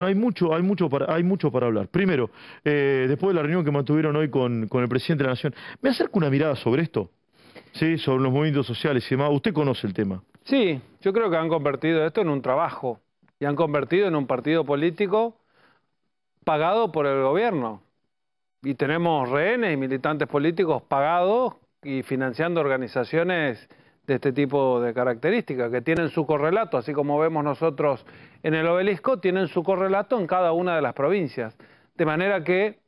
Hay mucho, hay mucho para, hay mucho para hablar. Primero, eh, después de la reunión que mantuvieron hoy con, con el presidente de la Nación, me acerco una mirada sobre esto, sí, sobre los movimientos sociales y demás. Usted conoce el tema. Sí, yo creo que han convertido esto en un trabajo y han convertido en un partido político pagado por el gobierno. Y tenemos rehenes y militantes políticos pagados y financiando organizaciones de este tipo de características, que tienen su correlato, así como vemos nosotros en el obelisco, tienen su correlato en cada una de las provincias. De manera que...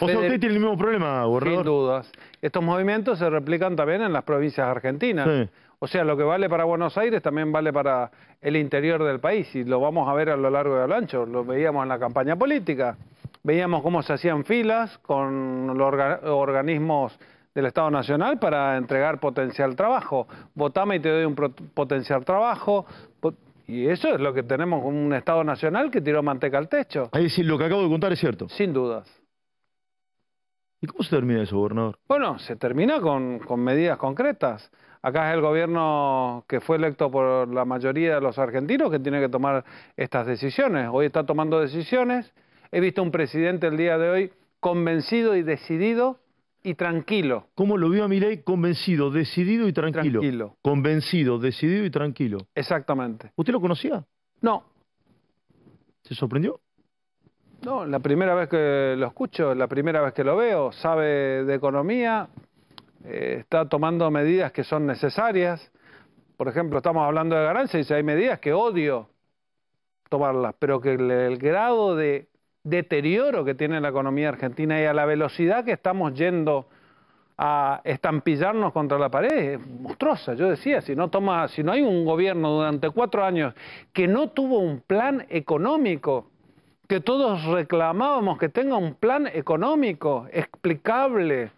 O sea, usted tiene el mismo problema, Sin dudas. Estos movimientos se replican también en las provincias argentinas. O sea, lo que vale para Buenos Aires también vale para el interior del país y lo vamos a ver a lo largo de lo ancho. Lo veíamos en la campaña política. Veíamos cómo se hacían filas con los organismos del Estado Nacional para entregar potencial trabajo. Votame y te doy un potencial trabajo. Y eso es lo que tenemos con un Estado Nacional que tiró manteca al techo. Es sí, lo que acabo de contar es cierto. Sin dudas. ¿Y cómo se termina eso, gobernador? Bueno, se termina con, con medidas concretas. Acá es el gobierno que fue electo por la mayoría de los argentinos que tiene que tomar estas decisiones. Hoy está tomando decisiones. He visto un presidente el día de hoy convencido y decidido y tranquilo. ¿Cómo lo vio a Milei? Convencido, decidido y tranquilo. Convencido, decidido y tranquilo. Exactamente. ¿Usted lo conocía? No. ¿Se sorprendió? No, la primera vez que lo escucho, la primera vez que lo veo, sabe de economía, eh, está tomando medidas que son necesarias. Por ejemplo, estamos hablando de ganancias y hay medidas que odio tomarlas, pero que el grado de deterioro que tiene la economía argentina y a la velocidad que estamos yendo a estampillarnos contra la pared es monstruosa. Yo decía, si no, toma, si no hay un gobierno durante cuatro años que no tuvo un plan económico, que todos reclamábamos que tenga un plan económico explicable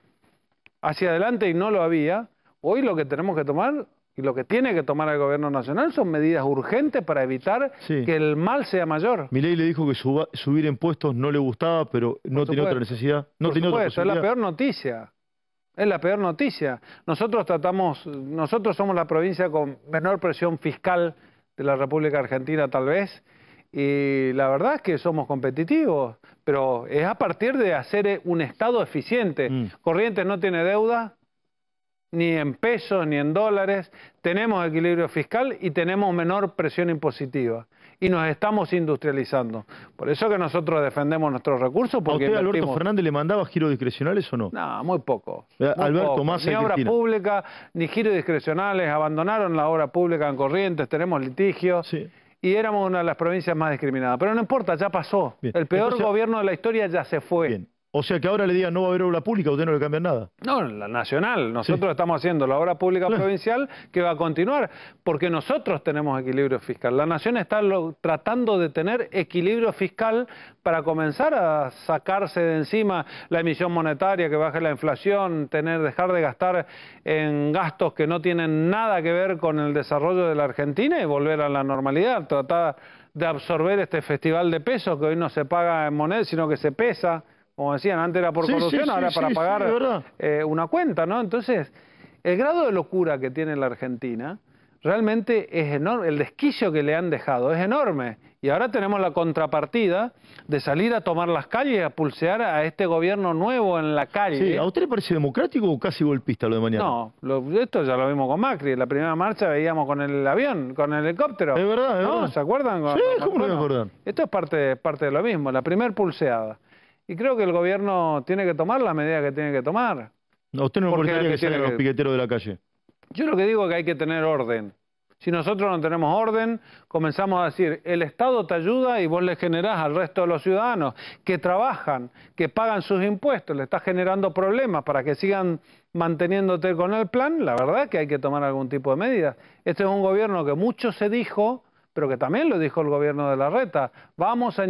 hacia adelante y no lo había, hoy lo que tenemos que tomar y lo que tiene que tomar el gobierno nacional son medidas urgentes para evitar que el mal sea mayor. ley le dijo que subir impuestos no le gustaba, pero no tiene otra necesidad. No tiene otra supuesto, es la peor noticia. Es la peor noticia. Nosotros tratamos, nosotros somos la provincia con menor presión fiscal de la República Argentina, tal vez, y la verdad es que somos competitivos, pero es a partir de hacer un Estado eficiente. Mm. Corrientes no tiene deuda, ni en pesos, ni en dólares, tenemos equilibrio fiscal y tenemos menor presión impositiva. Y nos estamos industrializando. Por eso que nosotros defendemos nuestros recursos. Porque ¿A usted, Alberto Fernández, le mandaba giros discrecionales o no? No, muy poco. Eh, muy Alberto, Ni obra pública, ni giros discrecionales. Abandonaron la obra pública en Corrientes, tenemos litigios. y éramos una de las provincias más discriminadas. Pero no importa, ya pasó. El peor gobierno de la historia ya se fue. O sea que ahora le digan no va a haber obra pública, usted no le cambia nada. No, la nacional. Nosotros estamos haciendo la obra pública provincial que va a continuar, porque nosotros tenemos equilibrio fiscal. La nación está tratando de tener equilibrio fiscal para comenzar a sacarse de encima la emisión monetaria, que baje la inflación, tener, dejar de gastar en gastos que no tienen nada que ver con el desarrollo de la Argentina y volver a la normalidad, tratar de absorber este festival de pesos que hoy no se paga en moneda, sino que se pesa como decían, antes era por corrupción, ahora para pagar eh, una cuenta, ¿no? Entonces, el grado de locura que tiene la Argentina realmente es enorme, el desquicio que le han dejado es enorme. Y ahora tenemos la contrapartida de salir a tomar las calles, a pulsear a este gobierno nuevo en la calle. Sí, ¿A usted le parece democrático o casi golpista lo de mañana? No, lo, esto ya lo vimos con Macri. En la primera marcha veíamos con el avión, con el helicóptero. Es verdad, ¿Se acuerdan? Sí, ¿cómo no acuerdan? Esto es parte, parte de lo mismo, la primer pulseada. Y creo que el gobierno tiene que tomar la medida que tiene que tomar. usted no le importaría que salgan los piqueteros de la calle? Yo lo que digo es que hay que tener orden. Si nosotros no tenemos orden, comenzamos a decir, el Estado te ayuda y vos le generás al resto de los ciudadanos que trabajan, que pagan sus impuestos, le estás generando problemas para que sigan manteniéndote con el plan, la verdad que hay que tomar algún tipo de medida Este es un gobierno que mucho se dijo, pero que también lo dijo el gobierno de la reta, vamos a,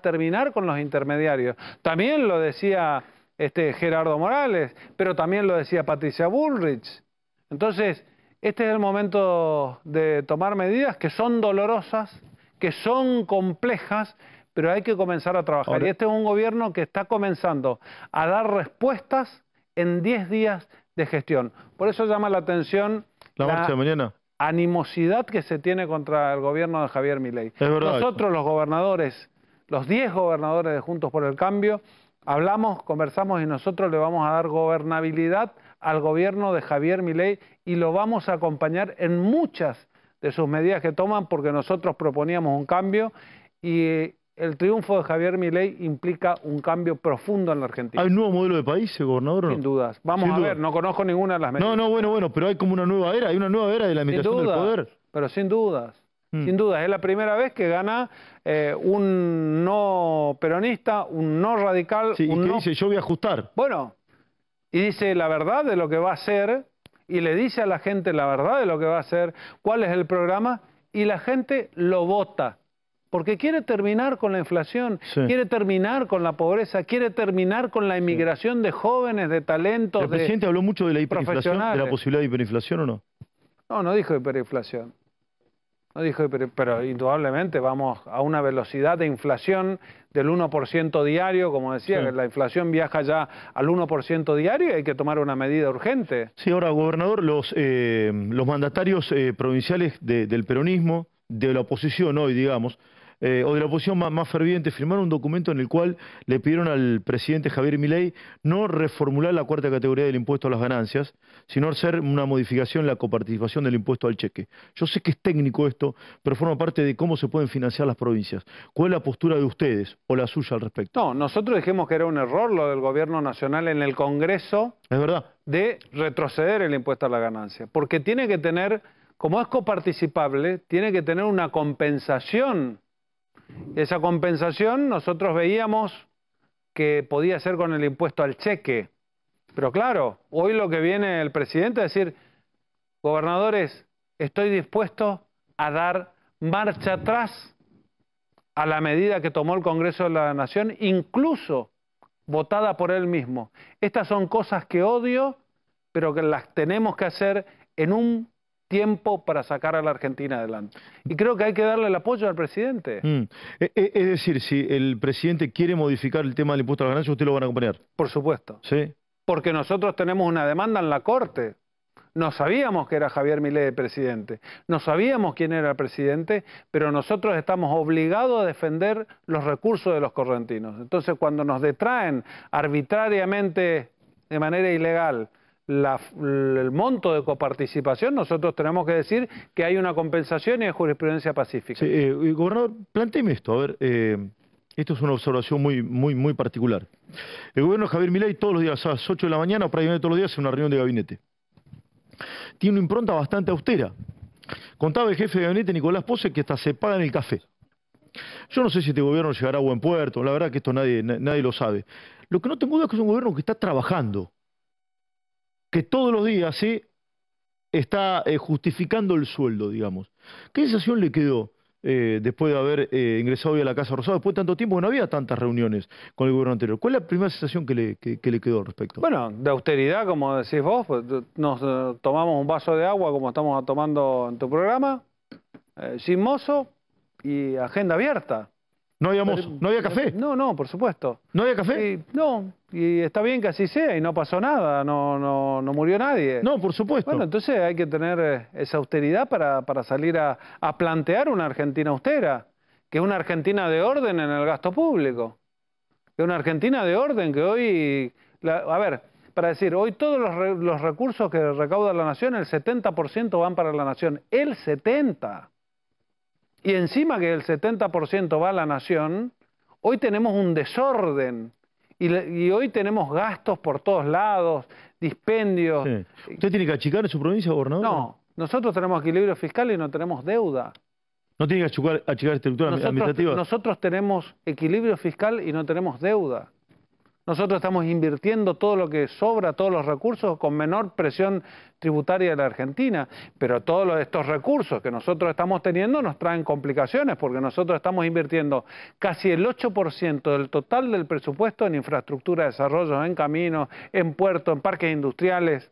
terminar con los intermediarios. También lo decía este, Gerardo Morales, pero también lo decía Patricia Bullrich. Entonces, este es el momento de tomar medidas que son dolorosas, que son complejas, pero hay que comenzar a trabajar. y este es un gobierno que está comenzando a dar respuestas en 10 días de gestión. Por eso llama la atención... La, la marcha de mañana animosidad que se tiene contra el gobierno de Javier Milei. Nosotros los gobernadores, los 10 gobernadores de Juntos por el Cambio, hablamos, conversamos y nosotros le vamos a dar gobernabilidad al gobierno de Javier Milei y lo vamos a acompañar en muchas de sus medidas que toman porque nosotros proponíamos un cambio y el triunfo de Javier Milei implica un cambio profundo en la Argentina. ¿Hay un nuevo modelo de país, eh, gobernador? Sin dudas. Vamos a ver, no conozco ninguna de las medidas. No, no, bueno, bueno, pero hay como una nueva era, hay una nueva era de la imitación del poder. Pero sin dudas, mm. sin dudas. Es la primera vez que gana eh, un no peronista, un no radical. y que dice, yo voy a ajustar. Bueno, y dice la verdad de lo que va a hacer, y le dice a la gente la verdad de lo que va a hacer, cuál es el programa, y la gente lo vota porque quiere terminar con la inflación, quiere terminar con la pobreza, quiere terminar con la inmigración de jóvenes, de talentos. El presidente habló mucho de la hiperinflación, de la posibilidad de hiperinflación o no? No, no dijo hiperinflación. No dijo pero indudablemente vamos a una velocidad de inflación del 1% diario, como decía, que la inflación viaja ya al 1% diario y hay que tomar una medida urgente. Sí, ahora, gobernador, los, eh, los mandatarios eh, provinciales del peronismo, de la oposición hoy, digamos, eh, o de la oposición más, ferviente, firmaron un documento en el cual le pidieron al presidente Javier Milei no reformular la cuarta categoría del impuesto a las ganancias, sino hacer una modificación en la coparticipación del impuesto al cheque. Yo sé que es técnico esto, pero forma parte de cómo se pueden financiar las provincias. ¿Cuál es la postura de ustedes o la suya al respecto? No, nosotros dijimos que era un error lo del gobierno nacional en el Congreso. De retroceder el impuesto a la ganancia, porque tiene que tener como es coparticipable, tiene que tener una compensación esa compensación nosotros veíamos que podía ser con el impuesto al cheque. Pero claro, hoy lo que viene el presidente es decir, gobernadores, estoy dispuesto a dar marcha atrás a la medida que tomó el Congreso de la Nación, incluso votada por él mismo. Estas son cosas que odio, pero que las tenemos que hacer en un tiempo para sacar a la Argentina adelante. Y creo que hay que darle el apoyo al presidente. Mm. Eh, eh, es decir, si el presidente quiere modificar el tema del impuesto a las ganancias, usted lo van a acompañar. Por supuesto. Sí. Porque nosotros tenemos una demanda en la Corte. No sabíamos que era Javier Milei el presidente, no sabíamos quién era el presidente, pero nosotros estamos obligados a defender los recursos de los correntinos. Entonces, cuando nos detraen arbitrariamente, de manera ilegal, el monto de coparticipación, nosotros tenemos que decir que hay una compensación y hay jurisprudencia pacífica. Sí, eh, gobernador, planteeme esto, a ver, eh, esto es una observación muy, muy, muy particular. El gobierno de Javier Milei todos los días a las 8 de la mañana, prácticamente todos los días, hace una reunión de gabinete. Tiene una impronta bastante austera. Contaba el jefe de gabinete Nicolás Posse que hasta se paga en el café. Yo no sé si este gobierno llegará a buen puerto, la verdad que esto nadie, nadie lo sabe. Lo que no tengo duda es que es un gobierno que está trabajando, que todos los días ¿sí? está eh, justificando el sueldo, digamos. ¿Qué sensación le quedó eh, después de haber eh, ingresado hoy a la Casa Rosada, después de tanto tiempo que no había tantas reuniones con el gobierno anterior? ¿Cuál es la primera sensación que le, quedó al respecto? Bueno, de austeridad, como decís vos, pues, nos tomamos un vaso de agua como estamos tomando en tu programa, sin mozo y agenda abierta. No había no había café. No, no, por supuesto. ¿No había café? no, y está bien que así sea, y no pasó nada, no, no, no murió nadie. No, por supuesto. Bueno, entonces hay que tener eh, esa austeridad para, para salir a, plantear una Argentina austera, que es una Argentina de orden en el gasto público, que es una Argentina de orden que hoy, a ver, para decir, hoy todos los, los recursos que recauda la nación, el 70% van para la nación, el 70% y encima que el 70% va a la nación, hoy tenemos un desorden y, hoy tenemos gastos por todos lados, dispendios. ¿Usted tiene que achicar en su provincia, gobernador? No, nosotros tenemos equilibrio fiscal y no tenemos deuda. ¿No tiene que achicar, achicar estructura administrativa? Nosotros tenemos equilibrio fiscal y no tenemos deuda. Nosotros estamos invirtiendo todo lo que sobra, todos los recursos, con menor presión tributaria de la Argentina, pero todos estos recursos que nosotros estamos teniendo nos traen complicaciones, porque nosotros estamos invirtiendo casi el 8% del total del presupuesto en infraestructura, desarrollo, en caminos, en puertos, en parques industriales,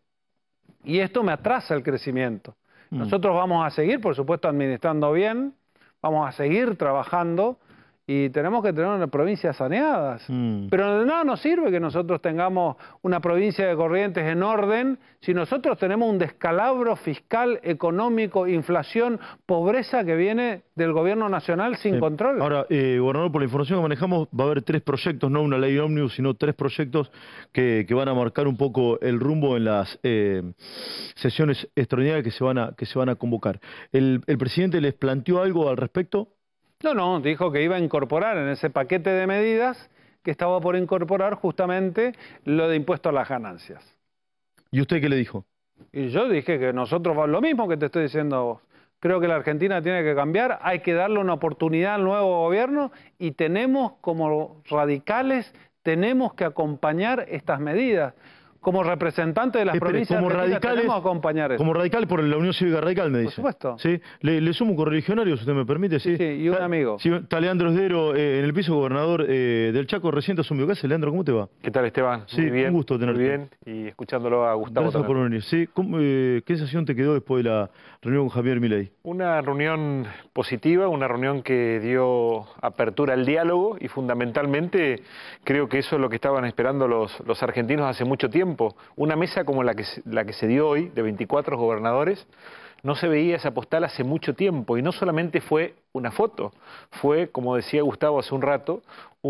y esto me atrasa el crecimiento. Mm. Nosotros vamos a seguir, por supuesto, administrando bien, vamos a seguir trabajando, y tenemos que tener unas provincias saneadas. Mm. Pero de nada nos sirve que nosotros tengamos una provincia de corrientes en orden si nosotros tenemos un descalabro fiscal, económico, inflación, pobreza que viene del gobierno nacional sin eh, control. Ahora, eh, gobernador, por la información que manejamos, va a haber tres proyectos, no una ley ómnibus, sino tres proyectos que, van a marcar un poco el rumbo en las eh, sesiones extraordinarias que se van a, que se van a convocar. ¿El presidente les planteó algo al respecto? No, dijo que iba a incorporar en ese paquete de medidas que estaba por incorporar justamente lo de impuesto a las ganancias. ¿Y usted qué le dijo? Y yo dije que nosotros vamos lo mismo que te estoy diciendo a vos. Creo que la Argentina tiene que cambiar, hay que darle una oportunidad al nuevo gobierno y tenemos como radicales, tenemos que acompañar estas medidas como representante de las provincias como radicales, Como radical por la Unión Cívica Radical, me dice. Por supuesto. ¿Sí? Le, le sumo correligionario, si usted me permite. Sí, y un amigo. está Leandro Esdero eh, en el piso, gobernador eh, del Chaco, recién asumió. ¿Qué Leandro? ¿Cómo te va? ¿Qué tal, Esteban? Sí, muy bien, un gusto tenerte. Muy bien, y escuchándolo a Gustavo Gracias por venir. Sí, eh, ¿Qué sensación te quedó después de la reunión con Javier Milei? Una reunión positiva, una reunión que dio apertura al diálogo y fundamentalmente creo que eso es lo que estaban esperando los argentinos hace mucho tiempo una mesa como la que, la que se dio hoy, de 24 gobernadores, no se veía esa postal hace mucho tiempo y no solamente fue una foto, fue, como decía Gustavo hace un rato,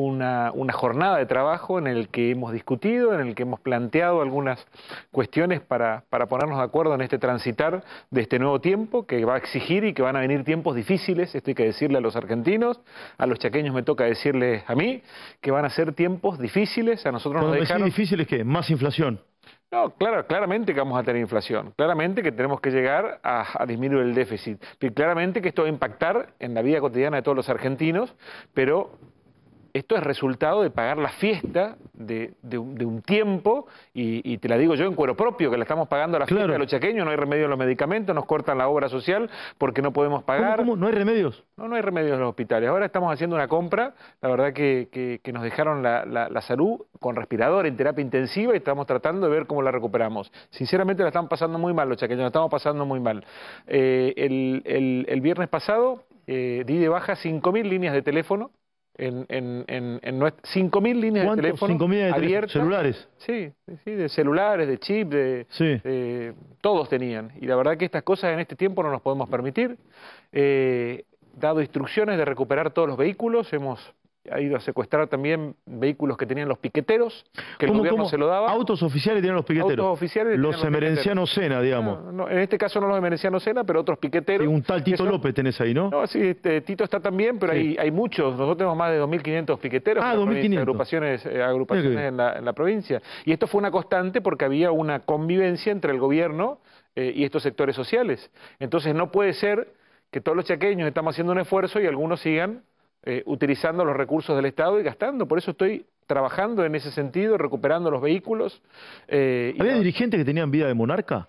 una, jornada de trabajo en el que hemos discutido, en el que hemos planteado algunas cuestiones para, ponernos de acuerdo en este transitar de este nuevo tiempo que va a exigir y que van a venir tiempos difíciles, esto hay que decirle a los argentinos, a los chaqueños me toca decirles a mí, que van a ser tiempos difíciles, a nosotros nos dejaron... difíciles qué? más inflación. No, claro, claramente que vamos a tener inflación, claramente que tenemos que llegar a, disminuir el déficit, claramente que esto va a impactar en la vida cotidiana de todos los argentinos, pero esto es resultado de pagar la fiesta de, un, tiempo, y, te la digo yo en cuero propio, que la estamos pagando a la fiesta de los chaqueños, no hay remedio en los medicamentos, nos cortan la obra social porque no podemos pagar. ¿Cómo, no hay remedios? No, no hay remedios en los hospitales. Ahora estamos haciendo una compra, la verdad que, nos dejaron la, salud con respirador, en terapia intensiva, y estamos tratando de ver cómo la recuperamos. Sinceramente la están pasando muy mal los chaqueños, la estamos pasando muy mal. Eh, el, viernes pasado eh, di de baja 5.000 líneas de teléfono, en, en, en, 5.000 líneas de teléfono abiertas. celulares. Sí, sí, de celulares, de chip, de, todos tenían. Y la verdad que estas cosas en este tiempo no nos podemos permitir. Eh, dado instrucciones de recuperar todos los vehículos, hemos ha ido a secuestrar también vehículos que tenían los piqueteros, que el gobierno se lo daba. Autos oficiales tenían los piqueteros. oficiales los emerencianos Sena, digamos. en este caso no los emerencianos Sena, pero otros piqueteros. un tal Tito López tenés ahí, ¿no? No, sí, este, Tito está también, pero hay, muchos. Nosotros tenemos más de 2.500 piqueteros. Ah, 2.500. Agrupaciones, eh, agrupaciones en, la, provincia. Y esto fue una constante porque había una convivencia entre el gobierno eh, y estos sectores sociales. Entonces no puede ser que todos los chaqueños estamos haciendo un esfuerzo y algunos sigan eh, utilizando los recursos del Estado y gastando. Por eso estoy trabajando en ese sentido, recuperando los vehículos. Eh, ¿Había dirigentes que tenían vida de monarca?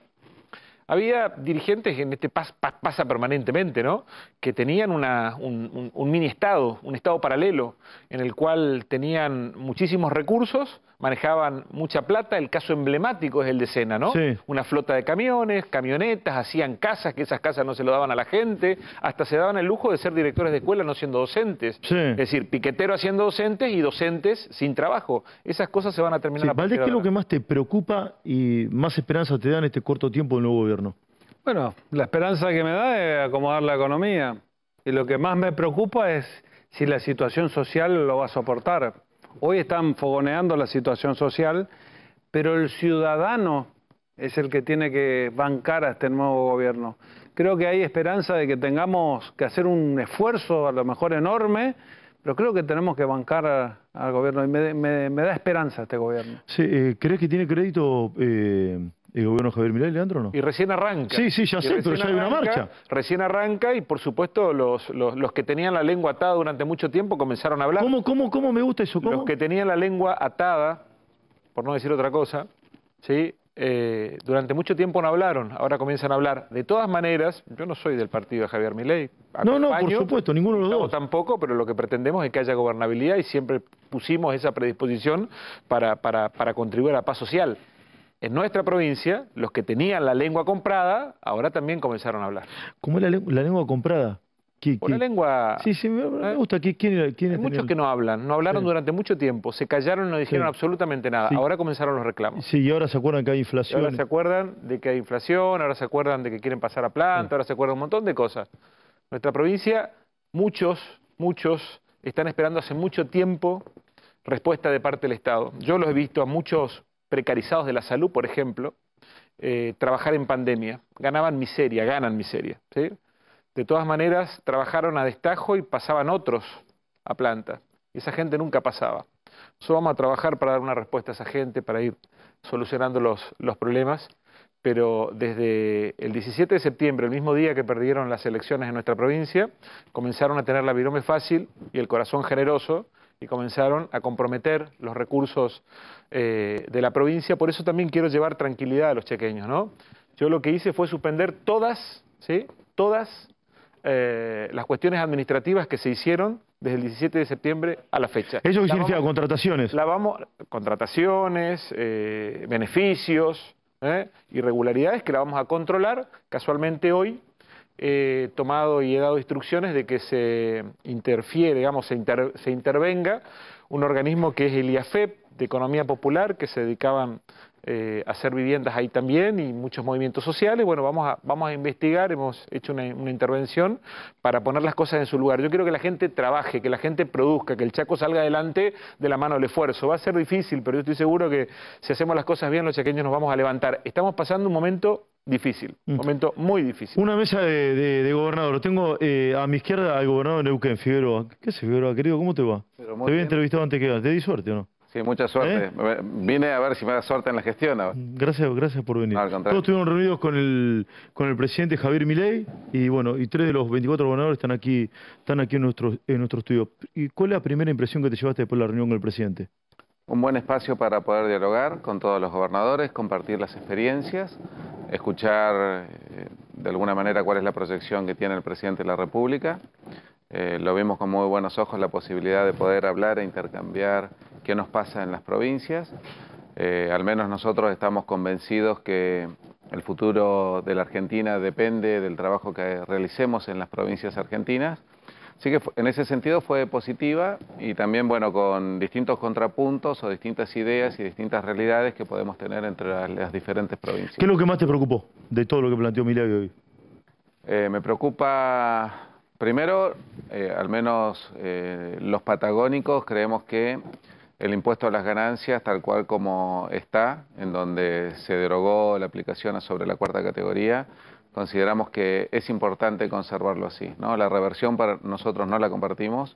Había dirigentes en este pas, pasa permanentemente, ¿no? Que tenían un, mini estado, un estado paralelo, en el cual tenían muchísimos recursos manejaban mucha plata. El caso emblemático es el de Sena, ¿no? Una flota de camiones, camionetas, hacían casas, que esas casas no se lo daban a la gente, hasta se daban el lujo de ser directores de escuela no siendo docentes. Es decir, piquetero haciendo docentes y docentes sin trabajo. Esas cosas se van a terminar sí. ¿qué es lo que más te preocupa y más esperanza te da en este corto tiempo del nuevo gobierno? Bueno, la esperanza que me da es acomodar la economía. Y lo que más me preocupa es si la situación social lo va a soportar. Hoy están fogoneando la situación social, pero el ciudadano es el que tiene que bancar a este nuevo gobierno. Creo que hay esperanza de que tengamos que hacer un esfuerzo, a lo mejor enorme, pero creo que tenemos que bancar al gobierno y me, da esperanza este gobierno. Eh, ¿Crees que tiene crédito eh, ¿El gobierno Javier Milei, Leandro, no? Y recién arranca. Sí, sí, ya sé, pero ya hay una marcha. Recién arranca y, por supuesto, los, los, que tenían la lengua atada durante mucho tiempo comenzaron a hablar. ¿Cómo, cómo, cómo me gusta eso? ¿Cómo? Los que tenían la lengua atada, por no decir otra cosa, ¿sí? Eh, durante mucho tiempo no hablaron, ahora comienzan a hablar. De todas maneras, yo no soy del partido de Javier Milei. No, no, por supuesto, ninguno de los dos. tampoco, pero lo que pretendemos es que haya gobernabilidad y siempre pusimos esa predisposición para, para, para contribuir a la paz social en nuestra provincia, los que tenían la lengua comprada, ahora también comenzaron a hablar. ¿Cómo es la, lengua comprada? ¿Qué, lengua... Sí, sí, me ¿eh? gusta. Hay muchos que no hablan. No hablaron durante mucho tiempo. Se callaron y no dijeron absolutamente nada. Ahora comenzaron los reclamos. Sí, y ahora se acuerdan que hay inflación. ahora se acuerdan de que hay inflación, ahora se acuerdan de que quieren pasar a planta, ahora se acuerdan un montón de cosas. Nuestra provincia, muchos, muchos están esperando hace mucho tiempo respuesta de parte del Estado. Yo los he visto a muchos precarizados de la salud, por ejemplo, eh, trabajar en pandemia. Ganaban miseria, ganan miseria. De todas maneras, trabajaron a destajo y pasaban otros a planta. Esa gente nunca pasaba. Nosotros vamos a trabajar para dar una respuesta a esa gente, para ir solucionando los, los problemas, pero desde el 17 de septiembre, el mismo día que perdieron las elecciones en nuestra provincia, comenzaron a tener la virome fácil y el corazón generoso y comenzaron a comprometer los recursos eh, de la provincia. Por eso también quiero llevar tranquilidad a los chequeños, ¿no? Yo lo que hice fue suspender todas, ¿sí? Todas eh, las cuestiones administrativas que se hicieron desde el 17 de septiembre a la fecha. ¿Eso qué significa? ¿Contrataciones? La vamos, contrataciones, eh, beneficios, irregularidades que la vamos a controlar. Casualmente hoy He tomado y he dado instrucciones de que se interfiere, digamos, se, intervenga un organismo que es el IAFEP, de Economía Popular, que se dedicaban eh, a hacer viviendas ahí también y muchos movimientos sociales. Bueno, vamos a, vamos a investigar, hemos hecho una, una, intervención para poner las cosas en su lugar. Yo quiero que la gente trabaje, que la gente produzca, que el Chaco salga adelante de la mano del esfuerzo. Va a ser difícil, pero yo estoy seguro que si hacemos las cosas bien, los chaqueños nos vamos a levantar. Estamos pasando un momento difícil, un mm. momento muy difícil. Una mesa de, de, de gobernador. tengo eh, a mi izquierda al gobernador Neuquén, Figueroa. ¿Qué es Figueroa, querido? ¿Cómo te va? Te había entrevistado antes que ¿Te di suerte o no? Sí, mucha suerte. ¿Eh? Vine a ver si me da suerte en la gestión. Gracias, gracias por venir. Todos estuvieron reunidos con el, con el presidente Javier Milei y bueno, y tres de los 24 gobernadores están aquí, están aquí en nuestro, en nuestro estudio. ¿Y cuál es la primera impresión que te llevaste después de la reunión con el presidente? Un buen espacio para poder dialogar con todos los gobernadores, compartir las experiencias, escuchar eh, de alguna manera cuál es la proyección que tiene el presidente de la República. Eh, lo vimos con muy buenos ojos la posibilidad de poder hablar e intercambiar qué nos pasa en las provincias. Eh, al menos nosotros estamos convencidos que el futuro de la Argentina depende del trabajo que realicemos en las provincias argentinas. Así que en ese sentido fue positiva y también, bueno, con distintos contrapuntos o distintas ideas y distintas realidades que podemos tener entre las, diferentes provincias. ¿Qué es lo que más te preocupó de todo lo que planteó Milagro hoy? Eh, me preocupa, primero, eh, al menos eh, los patagónicos creemos que el impuesto a las ganancias, tal cual como está, en donde se derogó la aplicación sobre la cuarta categoría, consideramos que es importante conservarlo así. La reversión para nosotros no la compartimos.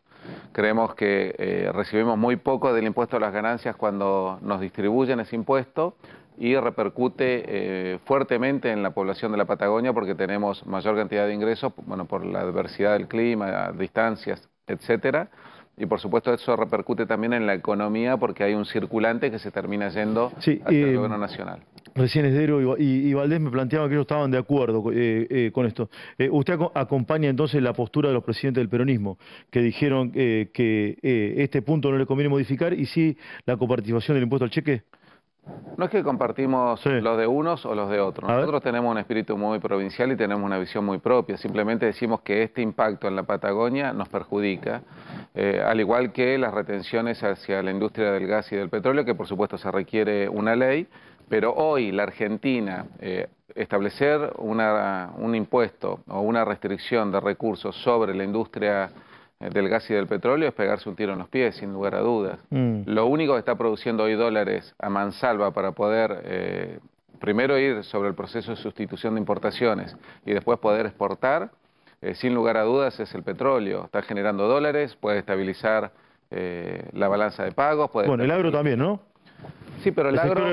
Creemos que eh, recibimos muy poco del impuesto a las ganancias cuando nos distribuyen ese impuesto y repercute eh, fuertemente en la población de la Patagonia porque tenemos mayor cantidad de ingresos, bueno, por la adversidad del clima, distancias, etcétera y por supuesto eso repercute también en la economía porque hay un circulante que se termina yendo sí, el eh, gobierno nacional. Recién Esdero y, Valdés me planteaban que ellos estaban de acuerdo eh, eh, con esto. usted acompaña entonces la postura de los presidentes del peronismo, que dijeron que este punto no le conviene modificar y sí la coparticipación del impuesto al cheque. No es que compartimos los de unos o los de otros. Nosotros tenemos un espíritu muy provincial y tenemos una visión muy propia. Simplemente decimos que este impacto en la Patagonia nos perjudica, eh, al igual que las retenciones hacia la industria del gas y del petróleo, que por supuesto se requiere una ley, pero hoy la Argentina eh, establecer una, un impuesto o una restricción de recursos sobre la industria eh, del gas y del petróleo es pegarse un tiro en los pies, sin lugar a dudas. Mm. Lo único que está produciendo hoy dólares a mansalva para poder eh, primero ir sobre el proceso de sustitución de importaciones y después poder exportar, eh, sin lugar a dudas, es el petróleo. Está generando dólares, puede estabilizar la balanza de pagos. Puede bueno, el agro también, ¿no? Sí, pero el, agro,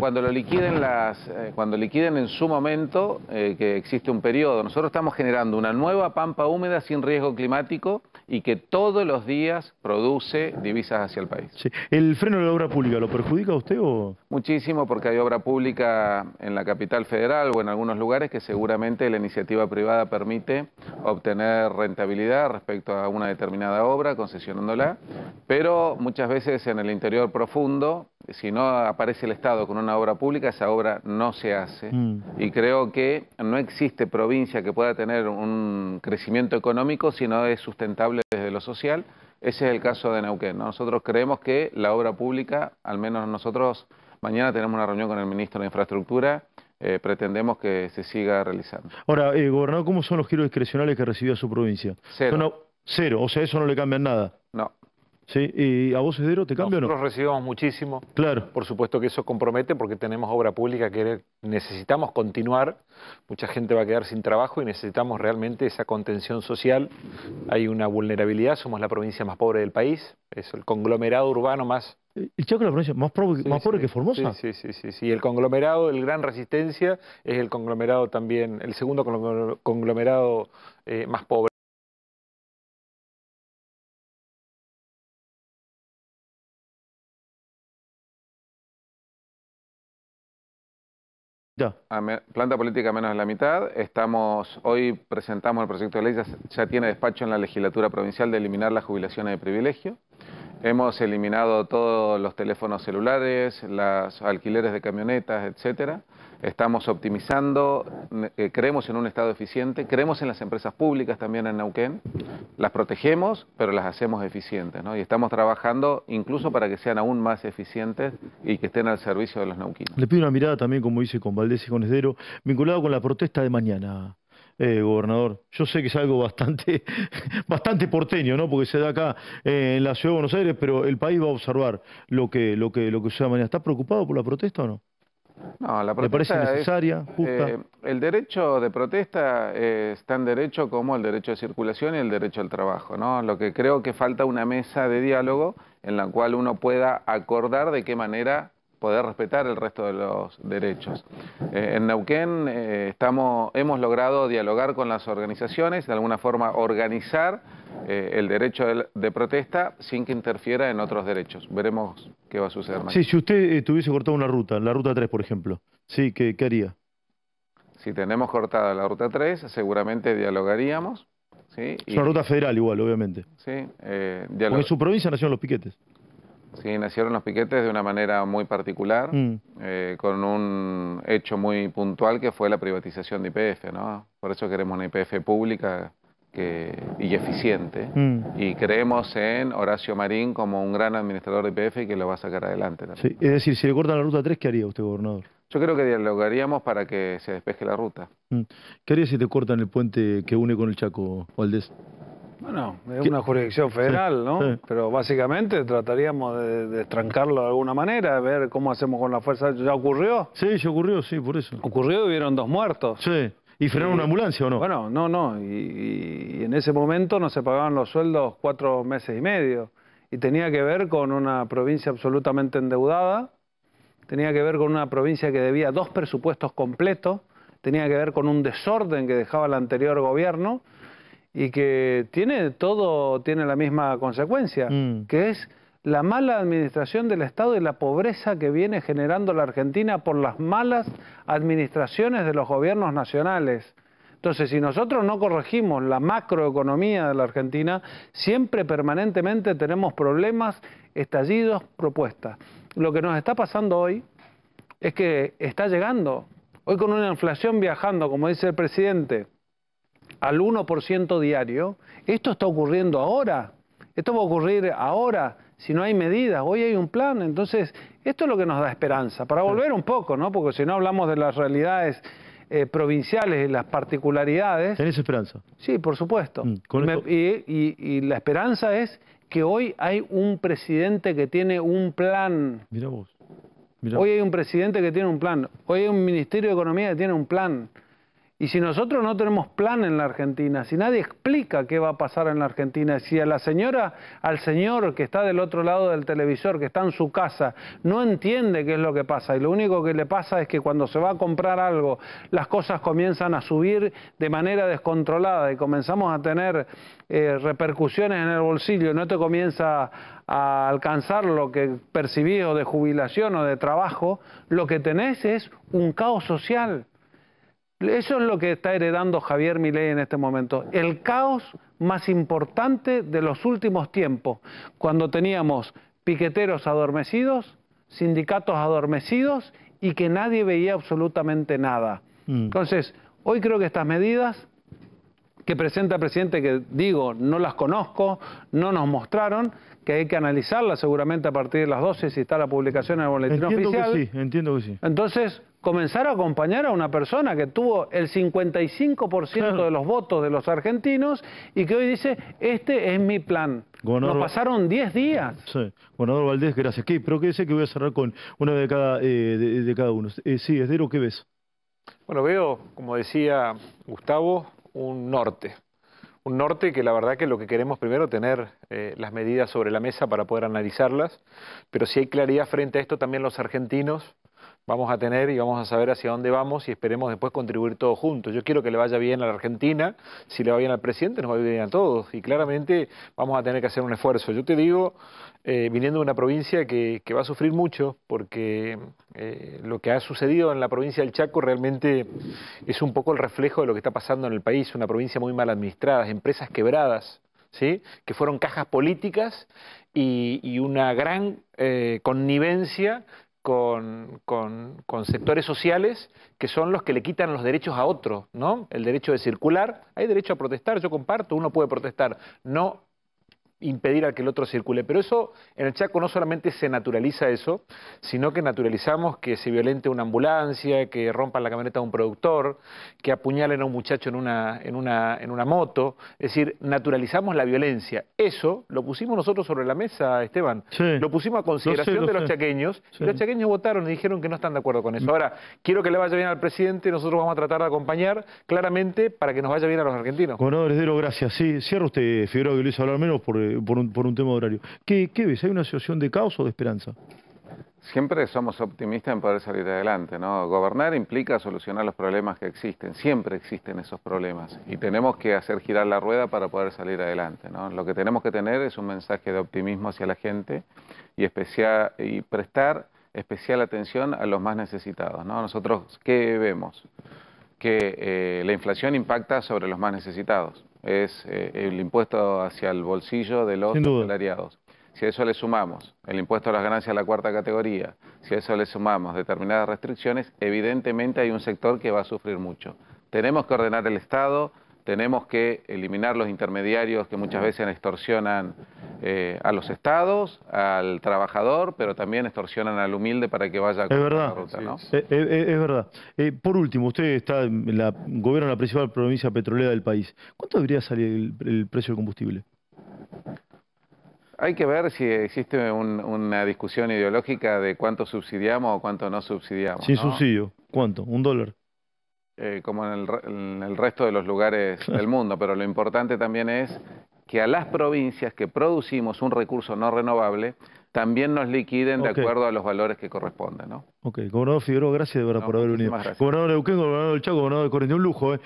cuando lo liquiden las, eh, cuando liquiden en su momento, eh, que existe un periodo, nosotros estamos generando una nueva pampa húmeda sin riesgo climático y que todos los días produce divisas hacia el país. ¿El freno de la obra pública lo perjudica a usted o...? Muchísimo, porque hay obra pública en la capital federal o en algunos lugares que seguramente la iniciativa privada permite obtener rentabilidad respecto a una determinada obra, concesionándola, pero muchas veces en el interior profundo si no aparece el Estado con una obra pública, esa obra no se hace. Mm. Y creo que no existe provincia que pueda tener un crecimiento económico si no es sustentable desde lo social. Ese es el caso de Neuquén. Nosotros creemos que la obra pública, al menos nosotros, mañana tenemos una reunión con el ministro de Infraestructura, eh, pretendemos que se siga realizando. Ahora, eh, gobernador, ¿cómo son los giros discrecionales que recibió su provincia? Cero. cero, o sea, eso no le cambian nada. Sí, ¿Y a vos, Edero, te cambio Nosotros o no? recibimos muchísimo. Claro. Por supuesto que eso compromete porque tenemos obra pública que necesitamos continuar. Mucha gente va a quedar sin trabajo y necesitamos realmente esa contención social. Hay una vulnerabilidad, somos la provincia más pobre del país, es el conglomerado urbano más ¿Y Chaco la provincia más, pobre, que Formosa. Sí, sí, sí, sí. El conglomerado, el Gran Resistencia, es el conglomerado también, el segundo conglomerado eh, más pobre. A planta política menos de la mitad. Estamos, hoy presentamos el proyecto de ley, ya, ya, tiene despacho en la legislatura provincial de eliminar las jubilaciones de privilegio. Hemos eliminado todos los teléfonos celulares, los alquileres de camionetas, etcétera. Estamos optimizando, eh, creemos en un Estado eficiente, creemos en las empresas públicas también en Neuquén, las protegemos, pero las hacemos eficientes, ¿no? Y estamos trabajando incluso para que sean aún más eficientes y que estén al servicio de los neuquinos. Le pido una mirada también, como dice, con Valdés y con Esdero, vinculado con la protesta de mañana. Eh, gobernador. Yo sé que es algo bastante, bastante porteño, ¿no? Porque se da acá eh, en la ciudad de Buenos Aires, pero el país va a observar lo que, lo que, lo que suceda mañana. ¿Estás preocupado por la protesta o no? ¿Le parece necesaria, eh, el derecho de protesta eh, es tan derecho como el derecho de circulación y el derecho al trabajo, ¿no? Lo que creo que falta una mesa de diálogo en la cual uno pueda acordar de qué manera poder respetar el resto de los derechos. Eh, en Neuquén eh, estamos, hemos logrado dialogar con las organizaciones, de alguna forma organizar eh, el derecho de, protesta sin que interfiera en otros derechos. Veremos qué va a suceder. más. Sí, si usted tuviese cortado una ruta, la ruta 3 por ejemplo, sí, ¿qué, haría? Si tenemos cortada la ruta 3, seguramente dialogaríamos. ¿sí? Es una ruta federal igual, obviamente. Sí, su provincia nacieron los piquetes. Sí, nacieron los piquetes de una manera muy particular, mm. eh, con un hecho muy puntual que fue la privatización de IPF, ¿no? Por eso queremos una IPF pública que, y eficiente. Mm. Y creemos en Horacio Marín como un gran administrador de IPF y que lo va a sacar adelante es decir, si le cortan la ruta 3, ¿qué haría usted, gobernador? Yo creo que dialogaríamos para que se despeje la ruta. Mm. ¿Qué haría si te cortan el puente que une con el Chaco, Valdés? Bueno, es una jurisdicción federal, ¿no? Pero básicamente trataríamos de, de, de alguna manera, ver cómo hacemos con la fuerza. ¿Ya ocurrió? Sí, ya ocurrió, sí, por eso. Ocurrió y hubieron dos muertos. Sí. ¿Y frenaron una ambulancia o no? Bueno, no, no. Y, y, en ese momento no se pagaban los sueldos cuatro meses y medio. Y tenía que ver con una provincia absolutamente endeudada, tenía que ver con una provincia que debía dos presupuestos completos, tenía que ver con un desorden que dejaba el anterior gobierno y que tiene todo, tiene la misma consecuencia, mm. que es la mala administración del Estado y la pobreza que viene generando la Argentina por las malas administraciones de los gobiernos nacionales. Entonces, si nosotros no corregimos la macroeconomía de la Argentina, siempre permanentemente tenemos problemas, estallidos, propuestas. Lo que nos está pasando hoy es que está llegando, hoy con una inflación viajando, como dice el presidente, al 1% diario, esto está ocurriendo ahora, esto va a ocurrir ahora, si no hay medidas, hoy hay un plan, entonces esto es lo que nos da esperanza, para volver un poco, ¿no? Porque si no hablamos de las realidades eh, provinciales y las particularidades. ¿Tenés esperanza? Sí, por supuesto. Mm, y, la esperanza es que hoy hay un presidente que tiene un plan. Mira vos. Hoy hay un presidente que tiene un plan. Hoy hay un Ministerio de Economía que tiene un plan. Y si nosotros no tenemos plan en la Argentina, si nadie explica qué va a pasar en la Argentina, si a la señora, al señor que está del otro lado del televisor, que está en su casa, no entiende qué es lo que pasa y lo único que le pasa es que cuando se va a comprar algo, las cosas comienzan a subir de manera descontrolada y comenzamos a tener eh, repercusiones en el bolsillo, no te comienza a alcanzar lo que percibís o de jubilación o de trabajo, lo que tenés es un caos social. Eso es lo que está heredando Javier Milei en este momento. El caos más importante de los últimos tiempos, cuando teníamos piqueteros adormecidos, sindicatos adormecidos y que nadie veía absolutamente nada. Mm. Entonces, hoy creo que estas medidas que presenta el presidente, que digo, no las conozco, no nos mostraron, que hay que analizarlas seguramente a partir de las 12 si está la publicación en el boletín entiendo Que sí, entiendo que sí. Entonces, comenzar a acompañar a una persona que tuvo el 55% de los votos de los argentinos y que hoy dice, este es mi plan. Nos pasaron 10 días. Sí. Gobernador Valdés, gracias. ¿Qué? Pero qué dice que voy a cerrar con una de cada, eh, de, cada uno. Eh, sí, Esdero, ¿qué ves? Bueno, veo, como decía Gustavo, un norte. Un norte que la verdad que lo que queremos primero es tener eh, las medidas sobre la mesa para poder analizarlas, pero si hay claridad frente a esto también los argentinos vamos a tener y vamos a saber hacia dónde vamos y esperemos después contribuir todos juntos. Yo quiero que le vaya bien a la Argentina, si le va bien al presidente nos va a bien a todos y claramente vamos a tener que hacer un esfuerzo. Yo te digo, eh, viniendo de una provincia que, va a sufrir mucho porque eh, lo que ha sucedido en la provincia del Chaco realmente es un poco el reflejo de lo que está pasando en el país, una provincia muy mal administrada, empresas quebradas. ¿Sí? que fueron cajas políticas y, una gran eh, connivencia con, sectores sociales que son los que le quitan los derechos a otros, ¿no? El derecho de circular, hay derecho a protestar, yo comparto, uno puede protestar, no impedir a que el otro circule. Pero eso, en el Chaco no solamente se naturaliza eso, sino que naturalizamos que se violente una ambulancia, que rompan la camioneta de un productor, que apuñalen a un muchacho en una, en una, en una moto. Es decir, naturalizamos la violencia. Eso lo pusimos nosotros sobre la mesa, Esteban. Lo pusimos a consideración de los chaqueños. los chaqueños votaron y dijeron que no están de acuerdo con eso. Mm. Ahora, quiero que le vaya bien al presidente, nosotros vamos a tratar de acompañar claramente para que nos vaya bien a los argentinos. Bueno, Heredero, gracias. Sí, cierra usted, Figueroa, que lo hizo hablar menos por eh, eh, por, un, tema horario. ¿Qué, ves? ¿Hay una asociación de caos o de esperanza? Siempre somos optimistas en poder salir adelante, ¿no? Gobernar implica solucionar los problemas que existen, siempre existen esos problemas y tenemos que hacer girar la rueda para poder salir adelante, ¿no? Lo que tenemos que tener es un mensaje de optimismo hacia la gente y, prestar especial atención a los más necesitados, ¿no? Nosotros, ¿qué vemos? Que eh, la inflación impacta sobre los más necesitados es eh, el impuesto hacia el bolsillo de los salariados. Si a eso le sumamos el impuesto a las ganancias de la cuarta categoría, si a eso le sumamos determinadas restricciones, evidentemente hay un sector que va a sufrir mucho. Tenemos que ordenar el Estado, tenemos que eliminar los intermediarios que muchas veces extorsionan eh, a los estados, al trabajador, pero también extorsionan al humilde para que vaya con la ruta. Eh, eh, es, verdad. por último, usted está en la, gobierna la principal provincia petrolera del país. ¿Cuánto debería salir el, precio del combustible? Hay que ver si existe una discusión ideológica de cuánto subsidiamos o cuánto no subsidiamos. Sin subsidio, ¿cuánto? ¿Un dólar? eh, como en el, en el, resto de los lugares del mundo, pero lo importante también es que a las provincias que producimos un recurso no renovable también nos liquiden de acuerdo a los valores que corresponden. ¿no? Ok, gobernador Figueroa, gracias por haber venido. Gobernador de gobernador del Chaco, gobernador de un lujo. ¿eh?